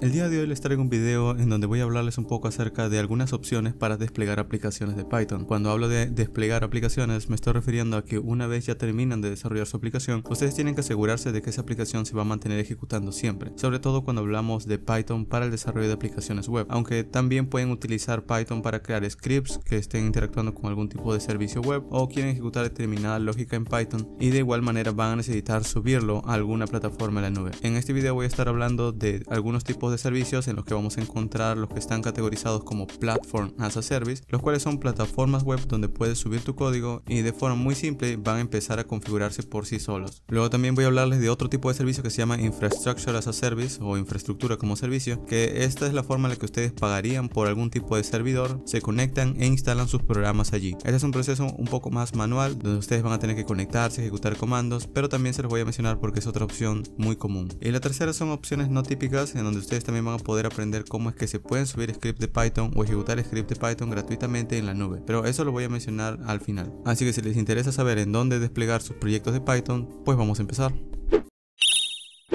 el día de hoy les traigo un video en donde voy a hablarles un poco acerca de algunas opciones para desplegar aplicaciones de Python. Cuando hablo de desplegar aplicaciones me estoy refiriendo a que una vez ya terminan de desarrollar su aplicación, ustedes tienen que asegurarse de que esa aplicación se va a mantener ejecutando siempre, sobre todo cuando hablamos de Python para el desarrollo de aplicaciones web, aunque también pueden utilizar Python para crear scripts que estén interactuando con algún tipo de servicio web o quieren ejecutar determinada lógica en Python y de igual manera van a necesitar subirlo a alguna plataforma en la nube. En este video voy a estar hablando de algunos los tipos de servicios en los que vamos a encontrar los que están categorizados como Platform as a Service, los cuales son plataformas web donde puedes subir tu código y de forma muy simple van a empezar a configurarse por sí solos. Luego también voy a hablarles de otro tipo de servicio que se llama Infrastructure as a Service o infraestructura como servicio, que esta es la forma en la que ustedes pagarían por algún tipo de servidor, se conectan e instalan sus programas allí. Este es un proceso un poco más manual donde ustedes van a tener que conectarse, ejecutar comandos, pero también se los voy a mencionar porque es otra opción muy común. Y la tercera son opciones no típicas en donde ustedes también van a poder aprender cómo es que se pueden subir scripts de Python o ejecutar scripts de Python gratuitamente en la nube, pero eso lo voy a mencionar al final. Así que si les interesa saber en dónde desplegar sus proyectos de Python, pues vamos a empezar.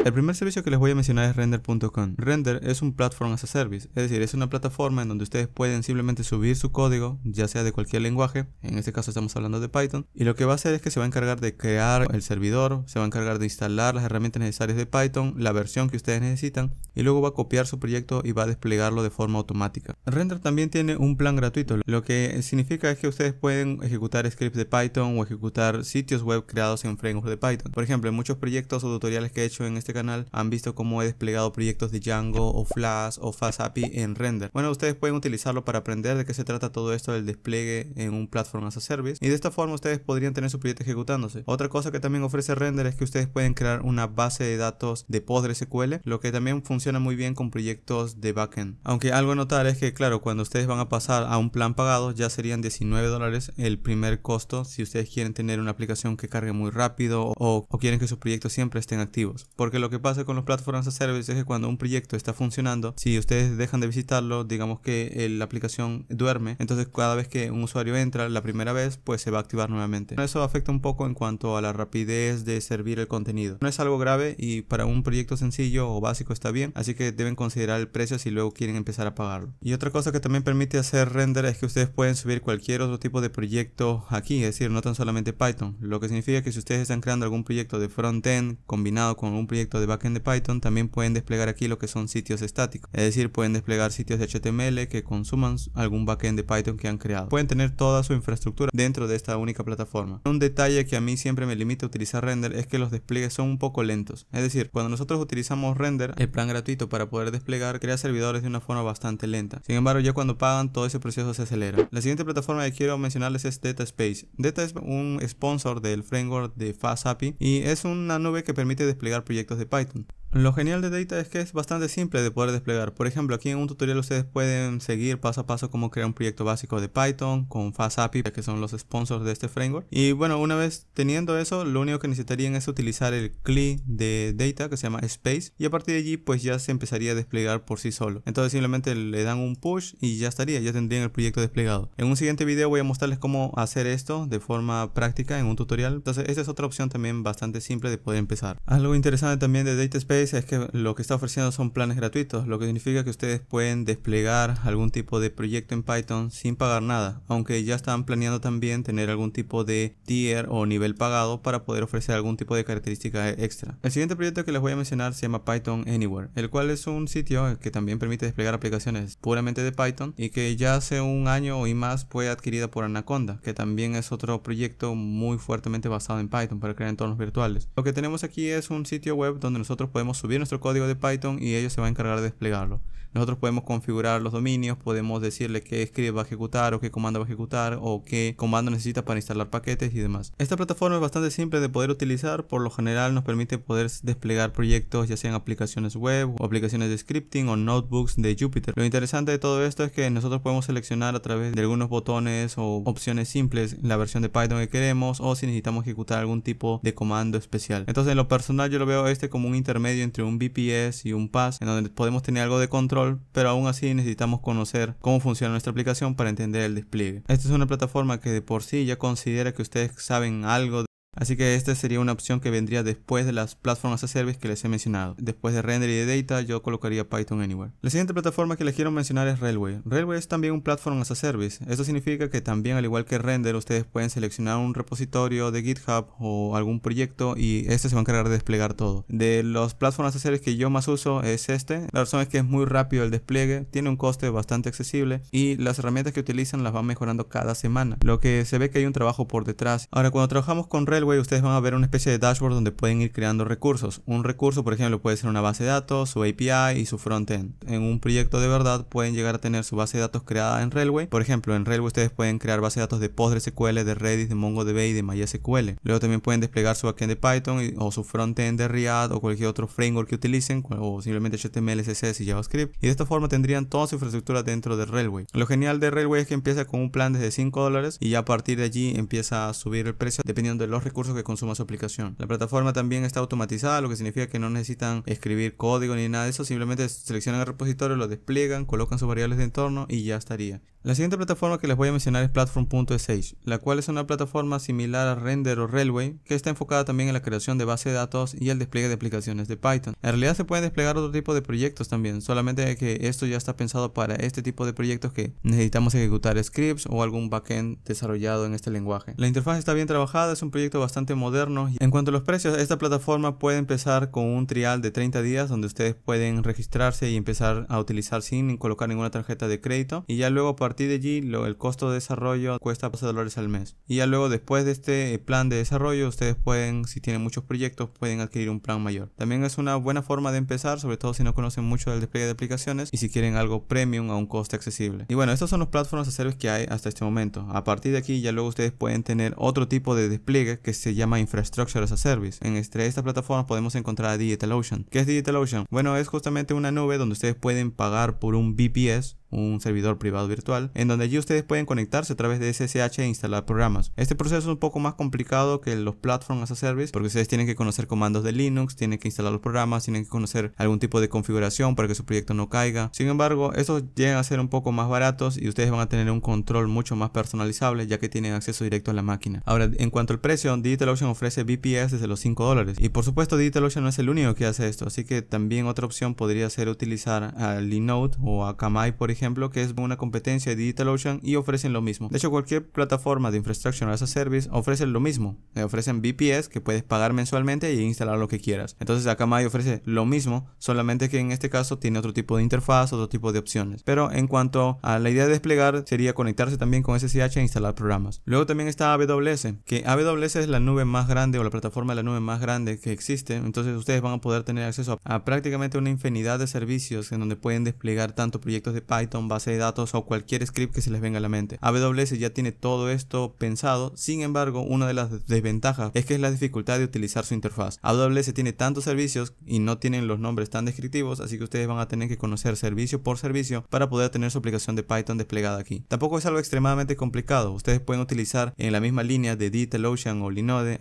El primer servicio que les voy a mencionar es render.com. Render es un platform as a service, es decir, es una plataforma en donde ustedes pueden simplemente subir su código, ya sea de cualquier lenguaje, en este caso estamos hablando de Python, y lo que va a hacer es que se va a encargar de crear el servidor, se va a encargar de instalar las herramientas necesarias de Python, la versión que ustedes necesitan, y luego va a copiar su proyecto y va a desplegarlo de forma automática. Render también tiene un plan gratuito, lo que significa es que ustedes pueden ejecutar scripts de Python o ejecutar sitios web creados en frameworks de Python. Por ejemplo, en muchos proyectos o tutoriales que he hecho en este este canal han visto cómo he desplegado proyectos de Django o Flash o FastAPI en render. Bueno, ustedes pueden utilizarlo para aprender de qué se trata todo esto del despliegue en un platform as a service y de esta forma ustedes podrían tener su proyecto ejecutándose. Otra cosa que también ofrece render es que ustedes pueden crear una base de datos de PostgreSQL, lo que también funciona muy bien con proyectos de backend. Aunque algo a notar es que claro, cuando ustedes van a pasar a un plan pagado ya serían 19 dólares el primer costo si ustedes quieren tener una aplicación que cargue muy rápido o, o quieren que sus proyectos siempre estén activos. Porque lo que pasa con los platforms a service es que cuando un proyecto está funcionando, si ustedes dejan de visitarlo, digamos que eh, la aplicación duerme, entonces cada vez que un usuario entra la primera vez, pues se va a activar nuevamente. Eso afecta un poco en cuanto a la rapidez de servir el contenido. No es algo grave y para un proyecto sencillo o básico está bien, así que deben considerar el precio si luego quieren empezar a pagarlo. Y otra cosa que también permite hacer render es que ustedes pueden subir cualquier otro tipo de proyecto aquí, es decir, no tan solamente Python, lo que significa que si ustedes están creando algún proyecto de frontend combinado con un proyecto de backend de Python, también pueden desplegar aquí lo que son sitios estáticos. Es decir, pueden desplegar sitios de HTML que consuman algún backend de Python que han creado. Pueden tener toda su infraestructura dentro de esta única plataforma. Un detalle que a mí siempre me limita a utilizar render es que los despliegues son un poco lentos. Es decir, cuando nosotros utilizamos render, el plan gratuito para poder desplegar crea servidores de una forma bastante lenta. Sin embargo, ya cuando pagan, todo ese proceso se acelera. La siguiente plataforma que quiero mencionarles es Space. Data es un sponsor del framework de FastAPI y es una nube que permite desplegar proyectos и Python. Lo genial de Data es que es bastante simple de poder desplegar. Por ejemplo, aquí en un tutorial ustedes pueden seguir paso a paso cómo crear un proyecto básico de Python con FastAPI, que son los sponsors de este framework. Y bueno, una vez teniendo eso, lo único que necesitarían es utilizar el CLI de Data, que se llama Space, y a partir de allí pues ya se empezaría a desplegar por sí solo. Entonces simplemente le dan un push y ya estaría, ya tendrían el proyecto desplegado. En un siguiente video voy a mostrarles cómo hacer esto de forma práctica en un tutorial. Entonces esta es otra opción también bastante simple de poder empezar. Algo interesante también de Data Space es que lo que está ofreciendo son planes gratuitos, lo que significa que ustedes pueden desplegar algún tipo de proyecto en Python sin pagar nada, aunque ya están planeando también tener algún tipo de tier o nivel pagado para poder ofrecer algún tipo de característica extra. El siguiente proyecto que les voy a mencionar se llama Python Anywhere, el cual es un sitio que también permite desplegar aplicaciones puramente de Python y que ya hace un año y más fue adquirida por Anaconda, que también es otro proyecto muy fuertemente basado en Python para crear entornos virtuales. Lo que tenemos aquí es un sitio web donde nosotros podemos subir nuestro código de Python y ellos se van a encargar de desplegarlo. Nosotros podemos configurar los dominios, podemos decirle qué script va a ejecutar o qué comando va a ejecutar o qué comando necesita para instalar paquetes y demás. Esta plataforma es bastante simple de poder utilizar, por lo general nos permite poder desplegar proyectos ya sean aplicaciones web o aplicaciones de scripting o notebooks de Jupyter. Lo interesante de todo esto es que nosotros podemos seleccionar a través de algunos botones o opciones simples la versión de Python que queremos o si necesitamos ejecutar algún tipo de comando especial. Entonces en lo personal yo lo veo este como un intermedio entre un VPS y un PAS en donde podemos tener algo de control pero aún así necesitamos conocer cómo funciona nuestra aplicación para entender el despliegue. Esta es una plataforma que de por sí ya considera que ustedes saben algo de Así que esta sería una opción que vendría después de las plataformas as a Service que les he mencionado. Después de Render y de Data, yo colocaría Python Anywhere. La siguiente plataforma que les quiero mencionar es Railway. Railway es también un Platform as a Service. Esto significa que también, al igual que Render, ustedes pueden seleccionar un repositorio de GitHub o algún proyecto y este se va a encargar de desplegar todo. De los Platforms as a Service que yo más uso es este. La razón es que es muy rápido el despliegue, tiene un coste bastante accesible y las herramientas que utilizan las van mejorando cada semana. Lo que se ve que hay un trabajo por detrás. Ahora, cuando trabajamos con Railway, ustedes van a ver una especie de dashboard donde pueden ir creando recursos. Un recurso, por ejemplo, puede ser una base de datos, su API y su frontend. En un proyecto de verdad pueden llegar a tener su base de datos creada en Railway. Por ejemplo, en Railway ustedes pueden crear base de datos de PostgreSQL, de Redis, de MongoDB y de MySQL. Luego también pueden desplegar su backend de Python o su frontend de React o cualquier otro framework que utilicen o simplemente HTML, CSS y JavaScript. Y de esta forma tendrían toda su infraestructura dentro de Railway. Lo genial de Railway es que empieza con un plan desde 5 dólares y ya a partir de allí empieza a subir el precio dependiendo de los recursos recursos que consuma su aplicación. La plataforma también está automatizada, lo que significa que no necesitan escribir código ni nada de eso, simplemente seleccionan el repositorio, lo despliegan, colocan sus variables de entorno y ya estaría. La siguiente plataforma que les voy a mencionar es Platform.sh, la cual es una plataforma similar a Render o Railway, que está enfocada también en la creación de base de datos y el despliegue de aplicaciones de Python. En realidad se pueden desplegar otro tipo de proyectos también, solamente que esto ya está pensado para este tipo de proyectos que necesitamos ejecutar scripts o algún backend desarrollado en este lenguaje. La interfaz está bien trabajada, es un proyecto bastante moderno, En cuanto a los precios, esta plataforma puede empezar con un trial de 30 días donde ustedes pueden registrarse y empezar a utilizar sin colocar ninguna tarjeta de crédito. Y ya luego a partir de allí lo, el costo de desarrollo cuesta pasar dólares al mes. Y ya luego después de este plan de desarrollo ustedes pueden, si tienen muchos proyectos, pueden adquirir un plan mayor. También es una buena forma de empezar, sobre todo si no conocen mucho del despliegue de aplicaciones y si quieren algo premium a un coste accesible. Y bueno, estos son los plataformas de service que hay hasta este momento. A partir de aquí ya luego ustedes pueden tener otro tipo de despliegue que se llama Infrastructure as a Service. En este, esta plataforma podemos encontrar a DigitalOcean. ¿Qué es DigitalOcean? Bueno, es justamente una nube donde ustedes pueden pagar por un VPS un servidor privado virtual, en donde allí ustedes pueden conectarse a través de SSH e instalar programas. Este proceso es un poco más complicado que los platforms as a Service, porque ustedes tienen que conocer comandos de Linux, tienen que instalar los programas, tienen que conocer algún tipo de configuración para que su proyecto no caiga. Sin embargo, estos llegan a ser un poco más baratos y ustedes van a tener un control mucho más personalizable, ya que tienen acceso directo a la máquina. Ahora, en cuanto al precio, DigitalOcean ofrece VPS desde los 5 dólares. Y por supuesto DigitalOcean no es el único que hace esto, así que también otra opción podría ser utilizar a Linode o a por ejemplo, que es una competencia de DigitalOcean y ofrecen lo mismo. De hecho, cualquier plataforma de Infrastructure as a Service ofrece lo mismo. Eh, ofrecen VPS que puedes pagar mensualmente e instalar lo que quieras. Entonces Akamai ofrece lo mismo, solamente que en este caso tiene otro tipo de interfaz, otro tipo de opciones. Pero en cuanto a la idea de desplegar, sería conectarse también con SSH e instalar programas. Luego también está AWS, que AWS es la nube más grande o la plataforma de la nube más grande que existe, entonces ustedes van a poder tener acceso a, prácticamente una infinidad de servicios en donde pueden desplegar tanto proyectos de Python, base de datos o cualquier script que se les venga a la mente. AWS ya tiene todo esto pensado, sin embargo, una de las desventajas es que es la dificultad de utilizar su interfaz. AWS tiene tantos servicios y no tienen los nombres tan descriptivos, así que ustedes van a tener que conocer servicio por servicio para poder tener su aplicación de Python desplegada aquí. Tampoco es algo extremadamente complicado, ustedes pueden utilizar en la misma línea de DigitalOcean o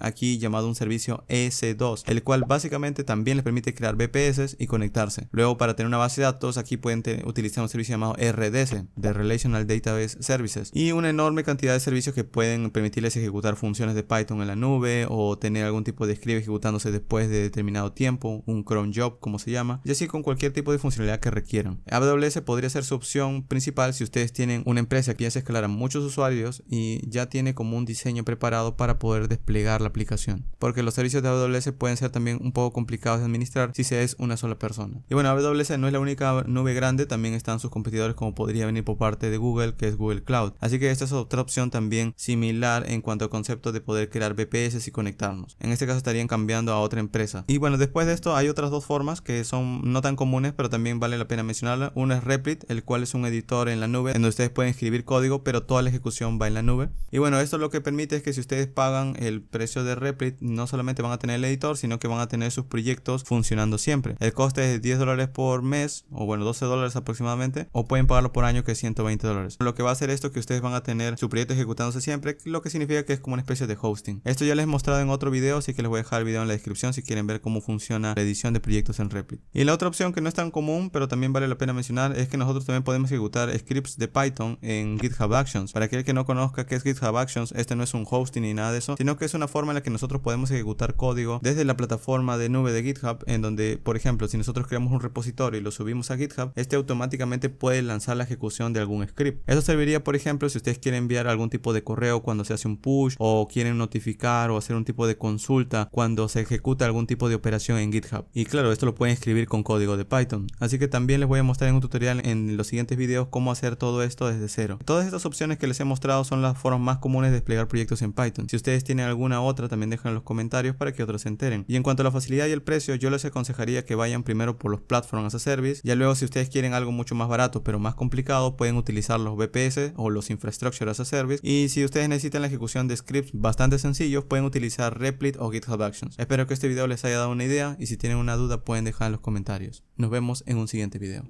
aquí llamado un servicio e s 2 el cual básicamente también les permite crear BPS y conectarse. Luego para tener una base de datos, aquí pueden utilizar un servicio llamado RDS, de Relational Database Services, y una enorme cantidad de servicios que pueden permitirles ejecutar funciones de Python en la nube o tener algún tipo de script ejecutándose después de determinado tiempo, un Chrome job como se llama, y así con cualquier tipo de funcionalidad que requieran. AWS podría ser su opción principal si ustedes tienen una empresa que ya se escalaran muchos usuarios y ya tiene como un diseño preparado para poder desplegar la aplicación, porque los servicios de AWS pueden ser también un poco complicados de administrar si se es una sola persona. Y bueno, AWS no es la única nube grande, también están sus competidores como podría venir por parte de Google, que es Google Cloud. Así que esta es otra opción también similar en cuanto al concepto de poder crear VPS y conectarnos. En este caso estarían cambiando a otra empresa. Y bueno, después de esto hay otras dos formas que son no tan comunes, pero también vale la pena mencionarla. una es Replit, el cual es un editor en la nube, en donde ustedes pueden escribir código, pero toda la ejecución va en la nube. Y bueno, esto lo que permite es que si ustedes pagan el precio de Replit no solamente van a tener el editor, sino que van a tener sus proyectos funcionando siempre. El coste es de 10 dólares por mes, o bueno, 12 dólares aproximadamente, o pueden pagarlo por año que es 120 dólares. Lo que va a hacer esto que ustedes van a tener su proyecto ejecutándose siempre, lo que significa que es como una especie de hosting. Esto ya les he mostrado en otro video, así que les voy a dejar el video en la descripción si quieren ver cómo funciona la edición de proyectos en Replit. Y la otra opción que no es tan común, pero también vale la pena mencionar, es que nosotros también podemos ejecutar scripts de Python en GitHub Actions. Para aquel que no conozca qué es GitHub Actions, este no es un hosting ni nada de eso, sino que que es una forma en la que nosotros podemos ejecutar código desde la plataforma de nube de GitHub, en donde, por ejemplo, si nosotros creamos un repositorio y lo subimos a GitHub, este automáticamente puede lanzar la ejecución de algún script. Eso serviría, por ejemplo, si ustedes quieren enviar algún tipo de correo cuando se hace un push o quieren notificar o hacer un tipo de consulta cuando se ejecuta algún tipo de operación en GitHub. Y claro, esto lo pueden escribir con código de Python. Así que también les voy a mostrar en un tutorial en los siguientes videos cómo hacer todo esto desde cero. Todas estas opciones que les he mostrado son las formas más comunes de desplegar proyectos en Python. Si ustedes tienen alguna otra, también dejen en los comentarios para que otros se enteren. Y en cuanto a la facilidad y el precio, yo les aconsejaría que vayan primero por los Platform as a Service, ya luego si ustedes quieren algo mucho más barato pero más complicado, pueden utilizar los bps o los Infrastructure as a Service. Y si ustedes necesitan la ejecución de scripts bastante sencillos, pueden utilizar Replit o GitHub Actions. Espero que este video les haya dado una idea y si tienen una duda pueden dejar en los comentarios. Nos vemos en un siguiente video.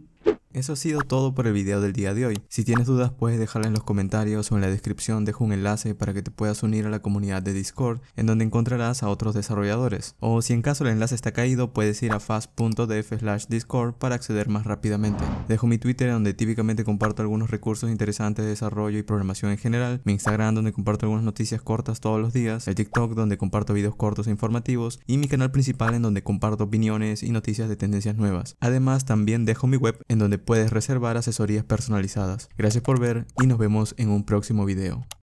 Eso ha sido todo por el video del día de hoy. Si tienes dudas puedes dejarla en los comentarios o en la descripción dejo un enlace para que te puedas unir a la comunidad de Discord en donde encontrarás a otros desarrolladores. O si en caso el enlace está caído puedes ir a fast.df discord para acceder más rápidamente. Dejo mi Twitter donde típicamente comparto algunos recursos interesantes de desarrollo y programación en general, mi Instagram donde comparto algunas noticias cortas todos los días, el TikTok donde comparto videos cortos e informativos y mi canal principal en donde comparto opiniones y noticias de tendencias nuevas. Además también dejo mi web en donde puedes reservar asesorías personalizadas. Gracias por ver y nos vemos en un próximo video.